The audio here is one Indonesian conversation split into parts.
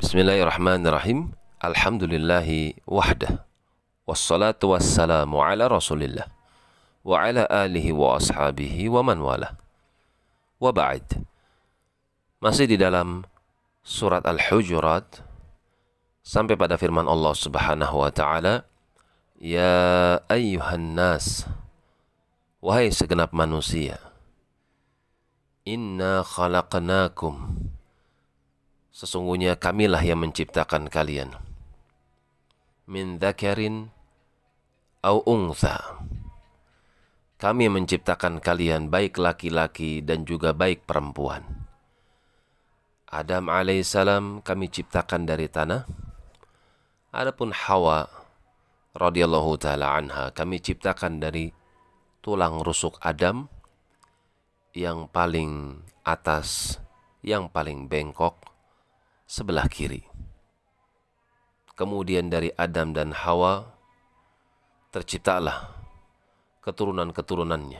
Bismillahirrahmanirrahim. Alhamdulillahi wahdah. Wassalatu wassalamu ala rasulillah. Wa ala alihi wa ashabihi wa man wala. Wa ba'd. Masih di dalam surat Al-Hujurat sampai pada firman Allah Subhanahu wa taala, "Ya ayyuhan nas, wahai segenap manusia, inna khalaqnakum" Sesungguhnya kamilah yang menciptakan kalian. Min dzakarin au untha Kami menciptakan kalian baik laki-laki dan juga baik perempuan. Adam alaihissalam kami ciptakan dari tanah. Adapun Hawa radhiyallahu taala anha kami ciptakan dari tulang rusuk Adam yang paling atas, yang paling bengkok sebelah kiri. Kemudian dari Adam dan Hawa terciptalah keturunan-keturunannya.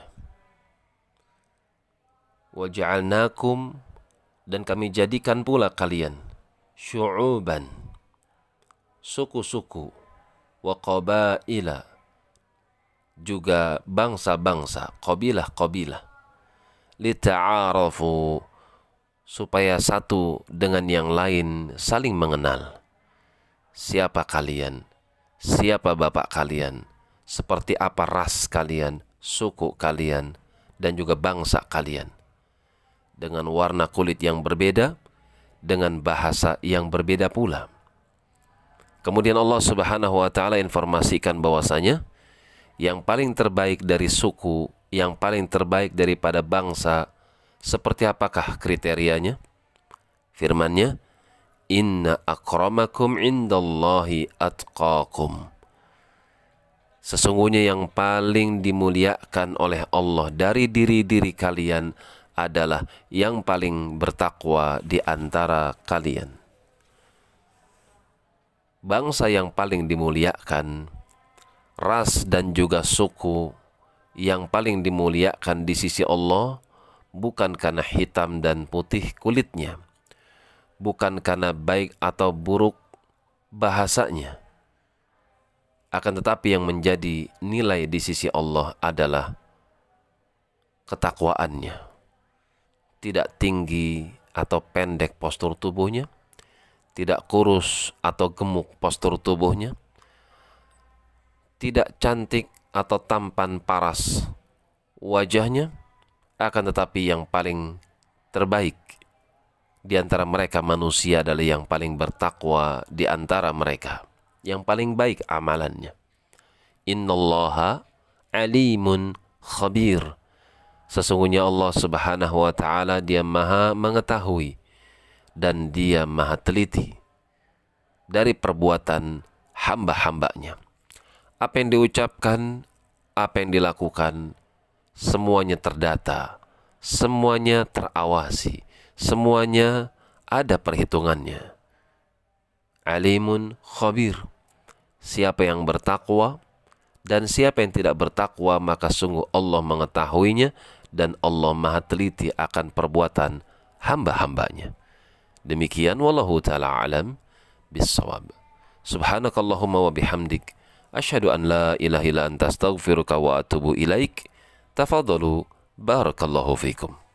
Waj'alnakum dan kami jadikan pula kalian syu'uban suku-suku wa qabaila juga bangsa-bangsa qabilah-qabilah lita'arafu supaya satu dengan yang lain saling mengenal. Siapa kalian? Siapa bapak kalian? Seperti apa ras kalian, suku kalian, dan juga bangsa kalian? Dengan warna kulit yang berbeda, dengan bahasa yang berbeda pula. Kemudian Allah Subhanahu wa taala informasikan bahwasanya yang paling terbaik dari suku, yang paling terbaik daripada bangsa, seperti apakah kriterianya? Firmannya, Inna akramakum indallahi atqakum. Sesungguhnya yang paling dimuliakan oleh Allah dari diri-diri kalian adalah yang paling bertakwa di antara kalian. Bangsa yang paling dimuliakan, ras dan juga suku yang paling dimuliakan di sisi Allah bukan karena hitam dan putih kulitnya, bukan karena baik atau buruk bahasanya. Akan tetapi yang menjadi nilai di sisi Allah adalah ketakwaannya. Tidak tinggi atau pendek postur tubuhnya, tidak kurus atau gemuk postur tubuhnya, tidak cantik atau tampan paras wajahnya, akan tetapi yang paling terbaik di antara mereka manusia adalah yang paling bertakwa di antara mereka. Yang paling baik amalannya. Innallaha alimun khabir. Sesungguhnya Allah Subhanahu wa taala Dia Maha mengetahui dan Dia Maha teliti dari perbuatan hamba-hambanya. Apa yang diucapkan, apa yang dilakukan, semuanya terdata, semuanya terawasi, semuanya ada perhitungannya. Alimun khabir. Siapa yang bertakwa dan siapa yang tidak bertakwa maka sungguh Allah mengetahuinya dan Allah Maha teliti akan perbuatan hamba-hambanya. Demikian wallahu taala alam bisawab. Subhanakallahumma wa bihamdik asyhadu an la ilaha illa anta astaghfiruka wa atubu ilaika. تفضلوا بارك الله فيكم